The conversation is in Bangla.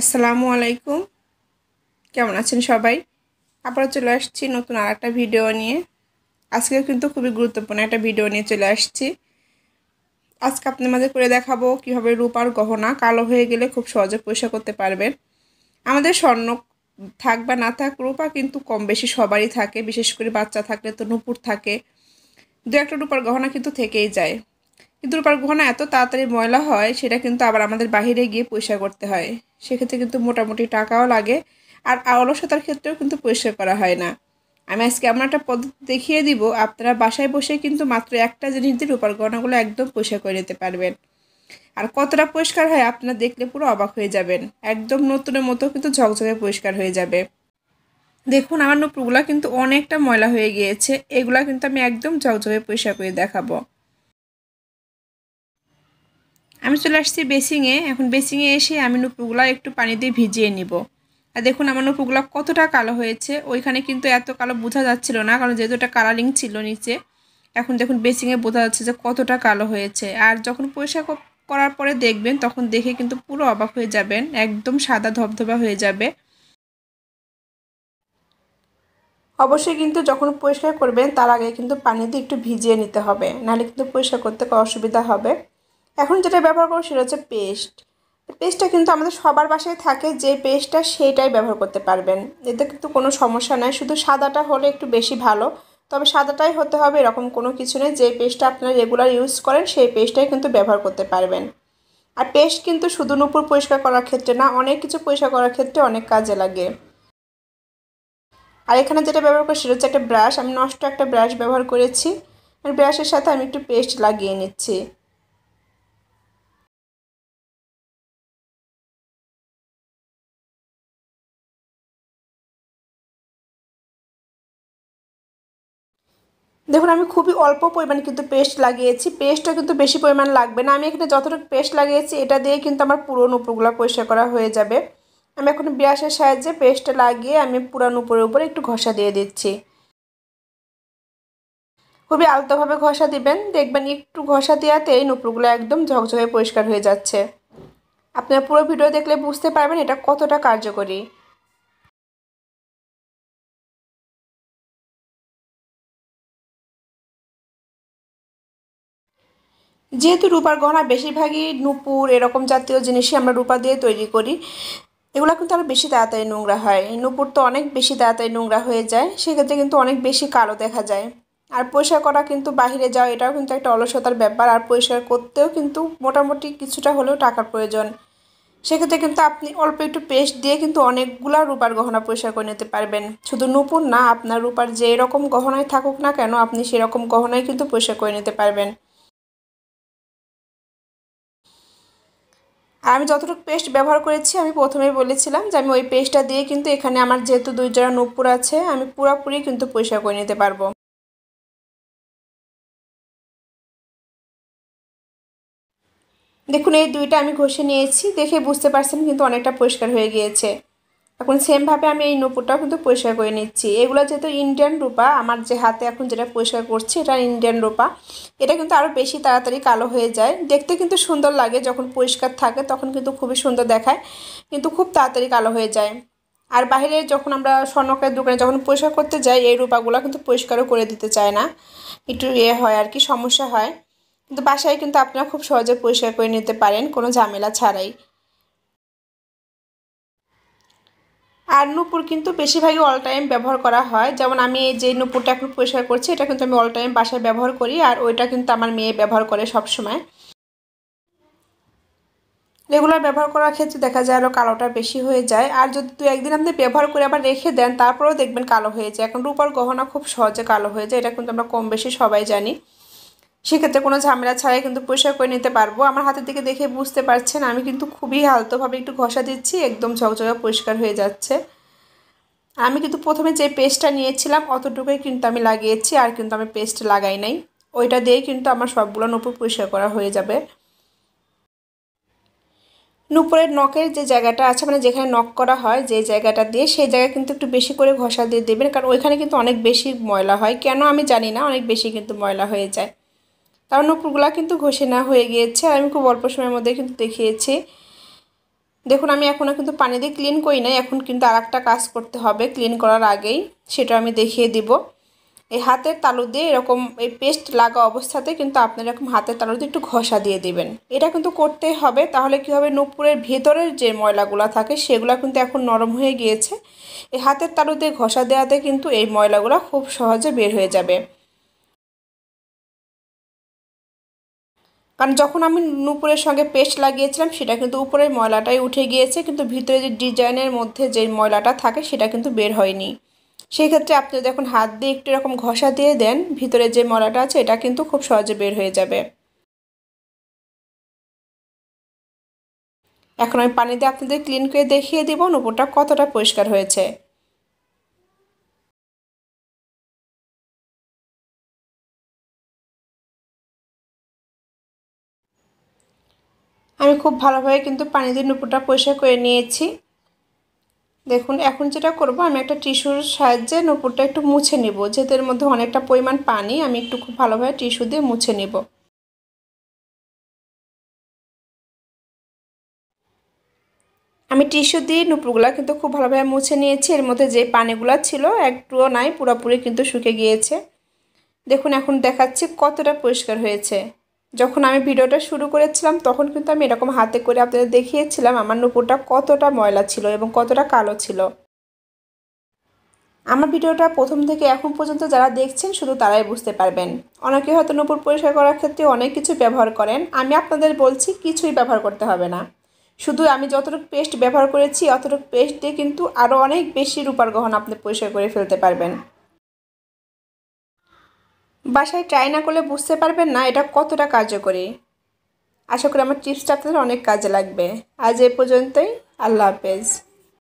আসসালামু আলাইকুম কেমন আছেন সবাই আবার চলে আসছি নতুন আর একটা ভিডিও নিয়ে আজকে কিন্তু খুবই গুরুত্বপূর্ণ একটা ভিডিও নিয়ে চলে আসছি আজকে আপনার মাঝে করে দেখাবো কিভাবে রূপার গহনা কালো হয়ে গেলে খুব সহজে পয়সা করতে পারবেন আমাদের স্বর্ণ থাক বা না থাক রূপা কিন্তু কম বেশি সবারই থাকে বিশেষ করে বাচ্চা থাকলে তো নুপুর থাকে দু একটা রূপার গহনা কিন্তু থেকেই যায় কিন্তু রূপার গহনা এত তাড়াতাড়ি ময়লা হয় সেটা কিন্তু আবার আমাদের বাহিরে গিয়ে পরিষ্কার করতে হয় সেক্ষেত্রে কিন্তু মোটামুটি টাকাও লাগে আর অলসতার ক্ষেত্রেও কিন্তু পরিষ্কার করা হয় না আমি আজকে এমন একটা পদ্ধতি দেখিয়ে দিব আপনারা বাসায় বসে কিন্তু মাত্র একটা জিনিস দিয়ে রূপার গহনাগুলো একদম পরিষ্কার করে নিতে পারবেন আর কতটা পরিষ্কার হয় আপনারা দেখলে পুরো অবাক হয়ে যাবেন একদম নতুনের মতো কিন্তু ঝকঝকে পরিষ্কার হয়ে যাবে দেখুন আমার নুপুরগুলো কিন্তু অনেকটা ময়লা হয়ে গিয়েছে এগুলা কিন্তু আমি একদম ঝকঝকে পরিষ্কার করে দেখাবো আমি চলে আসছি বেসিংয়ে এখন বেসিংয়ে এসে আমি নুপুরগুলো একটু পানি দিয়ে ভিজিয়ে নিব আর দেখুন আমার নুপুরগুলো কতটা কালো হয়েছে ওইখানে কিন্তু এত কালো বোঝা যাচ্ছিল না কারণ যেহেতু এটা কালারিং ছিল নিচে এখন দেখুন বেসিংয়ে বোঝা যাচ্ছে যে কতটা কালো হয়েছে আর যখন পরিষ্কার করার পরে দেখবেন তখন দেখে কিন্তু পুরো অবাক হয়ে যাবেন একদম সাদা ধবধবা হয়ে যাবে অবশ্যই কিন্তু যখন পরিষ্কার করবেন তার আগে কিন্তু পানি দিয়ে একটু ভিজিয়ে নিতে হবে নাহলে কিন্তু পরিষ্কার করতে অসুবিধা হবে এখন যেটা ব্যবহার করবো সেটা হচ্ছে পেস্ট পেস্টটা কিন্তু আমাদের সবার বাসায় থাকে যে পেস্টটা সেইটাই ব্যবহার করতে পারবেন এতে কিন্তু কোনো সমস্যা নাই শুধু সাদাটা হলে একটু বেশি ভালো তবে সাদাটাই হতে হবে এরকম কোনো কিছু নেই যে পেস্টটা আপনারা রেগুলার ইউজ করেন সেই পেস্টটাই কিন্তু ব্যবহার করতে পারবেন আর পেস্ট কিন্তু শুধু নুপুর পরিষ্কার করার ক্ষেত্রে না অনেক কিছু পরিষ্কার করার ক্ষেত্রে অনেক কাজে লাগে আর এখানে যেটা ব্যবহার করি সেটা হচ্ছে একটা ব্রাশ আমি নষ্ট একটা ব্রাশ ব্যবহার করেছি আর ব্রাশের সাথে আমি একটু পেস্ট লাগিয়ে নিচ্ছি দেখুন আমি খুবই অল্প পরিমাণ কিন্তু পেস্ট লাগিয়েছি পেস্টটা কিন্তু বেশি পরিমাণ লাগবে না আমি এখানে যতটুকু পেস্ট লাগিয়েছি এটা দিয়ে কিন্তু আমার পুরো উপরগুলো পরিষ্কার করা হয়ে যাবে আমি এখন ব্রাশের সাহায্যে পেস্টটা লাগিয়ে আমি পুরানো উপরের উপরে একটু ঘষা দিয়ে দিচ্ছি খুবই আলতোভাবে ঘষা দিবেন দেখবেন একটু ঘষা দেওয়াতে এই নুপুরগুলো একদম ঝকঝকে পরিষ্কার হয়ে যাচ্ছে আপনারা পুরো ভিডিও দেখলে বুঝতে পারবেন এটা কতটা কার্যকরী যেহেতু রূপার গহনা বেশিরভাগই নুপুর এরকম জাতীয় জিনিসই আমরা রূপা দিয়ে তৈরি করি এগুলো কিন্তু আরও বেশি তাড়াতাড়ি নোংরা হয় নুপুর তো অনেক বেশি তাড়াতাড়ি নোংরা হয়ে যায় সেক্ষেত্রে কিন্তু অনেক বেশি কালো দেখা যায় আর পরিষ্কার করা কিন্তু বাহিরে যাওয়া এটাও কিন্তু একটা অলসতার ব্যাপার আর পরিষ্কার করতেও কিন্তু মোটামুটি কিছুটা হলেও টাকার প্রয়োজন সেক্ষেত্রে কিন্তু আপনি অল্প একটু পেস্ট দিয়ে কিন্তু অনেকগুলা রূপার গহনা পরিষ্কার করে নিতে পারবেন শুধু নুপুর না আপনার রূপার যে এরকম গহনায় থাকুক না কেন আপনি সেরকম গহনায় কিন্তু পরিষ্কার করে নিতে পারবেন আর আমি যতটুকু পেস্ট ব্যবহার করেছি আমি প্রথমেই বলেছিলাম যে আমি ওই পেস্টটা দিয়ে কিন্তু এখানে আমার যেহেতু দুই জোড়া নূপুর আছে আমি পুরাপুরি কিন্তু পরিষ্কার করে নিতে পারবো দেখুন এই দুইটা আমি ঘষে নিয়েছি দেখে বুঝতে পারছেন কিন্তু অনেকটা পরিষ্কার হয়ে গিয়েছে এখন সেমভাবে আমি এই নূপুরটাও কিন্তু পরিষ্কার করে নিচ্ছি এগুলো যেহেতু ইন্ডিয়ান রূপা আমার যে হাতে এখন যেটা পরিষ্কার করছি এটা ইন্ডিয়ান রূপা এটা কিন্তু আরও বেশি তাড়াতাড়ি কালো হয়ে যায় দেখতে কিন্তু সুন্দর লাগে যখন পরিষ্কার থাকে তখন কিন্তু খুবই সুন্দর দেখায় কিন্তু খুব তাড়াতাড়ি কালো হয়ে যায় আর বাইরে যখন আমরা স্বর্ণকের দোকানে যখন পরিষ্কার করতে যাই এই রূপাগুলো কিন্তু পরিষ্কারও করে দিতে চায় না একটু ইয়ে হয় আর কি সমস্যা হয় কিন্তু বাসায় কিন্তু আপনারা খুব সহজে পরিষ্কার করে নিতে পারেন কোনো ঝামেলা ছাড়াই আর নূপুর কিন্তু বেশিরভাগই অল টাইম ব্যবহার করা হয় যেমন আমি এই যে নূপুরটা এখন পরিষ্কার করছি এটা কিন্তু আমি অল টাইম বাসায় ব্যবহার করি আর ওইটা কিন্তু আমার মেয়ে ব্যবহার করে সব সময়। রেগুলার ব্যবহার করার ক্ষেত্রে দেখা যায় আরও কালোটা বেশি হয়ে যায় আর যদি দু একদিন আপনি ব্যবহার করে আবার রেখে দেন তারপরেও দেখবেন কালো হয়ে যায় এখন রূপার গহনা খুব সহজে কালো হয়ে যায় এটা কিন্তু আমরা কম বেশি সবাই জানি সেক্ষেত্রে কোনো ঝামেলা ছাড়াই কিন্তু পরিষ্কার করে নিতে পারবো আমার হাতের দিকে দেখে বুঝতে পারছেন আমি কিন্তু খুবই হালতোভাবে একটু ঘষা দিচ্ছি একদম ঝকঝকা পরিষ্কার হয়ে যাচ্ছে আমি কিন্তু প্রথমে যে পেস্টটা নিয়েছিলাম অতটুকুই কিন্তু আমি লাগিয়েছি আর কিন্তু আমি পেস্ট লাগাই নাই ওইটা দিয়েই কিন্তু আমার সবগুলো নূপুর পরিষ্কার করা হয়ে যাবে নূপুরের নখের যে জায়গাটা আছে মানে যেখানে নখ করা হয় যে জায়গাটা দিয়ে সেই জায়গা কিন্তু একটু বেশি করে ঘষা দিয়ে দেবেন কারণ ওইখানে কিন্তু অনেক বেশি ময়লা হয় কেন আমি জানি না অনেক বেশি কিন্তু ময়লা হয়ে যায় তার উপরগুলা কিন্তু ঘষে না হয়ে গিয়েছে আর আমি খুব অল্প সময়ের মধ্যে কিন্তু দেখিয়েছি দেখুন আমি এখনও কিন্তু পানি দিয়ে ক্লিন করি না এখন কিন্তু আর একটা কাজ করতে হবে ক্লিন করার আগেই সেটা আমি দেখিয়ে দিব এই হাতের তালু দিয়ে এরকম এই পেস্ট লাগা অবস্থাতে কিন্তু আপনার এরকম হাতের তালু দিয়ে একটু ঘষা দিয়ে দিবেন এটা কিন্তু করতে হবে তাহলে কি হবে নুপুরের ভেতরের যে ময়লাগুলো থাকে সেগুলো কিন্তু এখন নরম হয়ে গিয়েছে এই হাতের তালু দিয়ে ঘষা দেওয়াতে কিন্তু এই ময়লাগুলো খুব সহজে বের হয়ে যাবে কারণ যখন আমি নুপুরের সঙ্গে পেস্ট লাগিয়েছিলাম সেটা কিন্তু উপরের ময়লাটাই উঠে গিয়েছে কিন্তু ভিতরে যে ডিজাইনের মধ্যে যে ময়লাটা থাকে সেটা কিন্তু বের হয়নি সেই ক্ষেত্রে আপনি যদি এখন হাত দিয়ে একটু এরকম ঘষা দিয়ে দেন ভিতরে যে ময়লাটা আছে এটা কিন্তু খুব সহজে বের হয়ে যাবে এখন আমি পানি দিয়ে আপনাদের ক্লিন করে দেখিয়ে দিব নুপুরটা কতটা পরিষ্কার হয়েছে খুব ভালোভাবে কিন্তু পানি দিয়ে নুপুরটা পরিষ্কার করে নিয়েছি দেখুন এখন যেটা করব আমি একটা টিস্যুর সাহায্যে নুপুরটা একটু মুছে নেব যেহেতু এর মধ্যে অনেকটা পরিমাণ পানি আমি একটু খুব ভালোভাবে টিস্যু দিয়ে মুছে নেব আমি টিস্যু দিয়ে নুপুরগুলো কিন্তু খুব ভালোভাবে মুছে নিয়েছি এর মধ্যে যে পানিগুলো ছিল একটুও নাই পুরোপুরি কিন্তু শুকে গিয়েছে দেখুন এখন দেখাচ্ছি কতটা পরিষ্কার হয়েছে যখন আমি ভিডিওটা শুরু করেছিলাম তখন কিন্তু আমি এরকম হাতে করে আপনাদের দেখিয়েছিলাম আমার নুপুরটা কতটা ময়লা ছিল এবং কতটা কালো ছিল আমার ভিডিওটা প্রথম থেকে এখন পর্যন্ত যারা দেখছেন শুধু তারাই বুঝতে পারবেন অনেকে হয়তো নুপুর পরিষ্কার করার ক্ষেত্রে অনেক কিছু ব্যবহার করেন আমি আপনাদের বলছি কিছুই ব্যবহার করতে হবে না শুধু আমি যতটুকু পেস্ট ব্যবহার করেছি অতটুকু পেস্ট দিয়ে কিন্তু আরও অনেক বেশি রূপার গহন আপনি পরিষ্কার করে ফেলতে পারবেন বাসায় ট্রাই না করলে বুঝতে পারবেন না এটা কতটা কার্যকরী আশা করি আমার টিপসটা আপনাদের অনেক কাজে লাগবে আজ এ পর্যন্তই আল্লাহ হাফেজ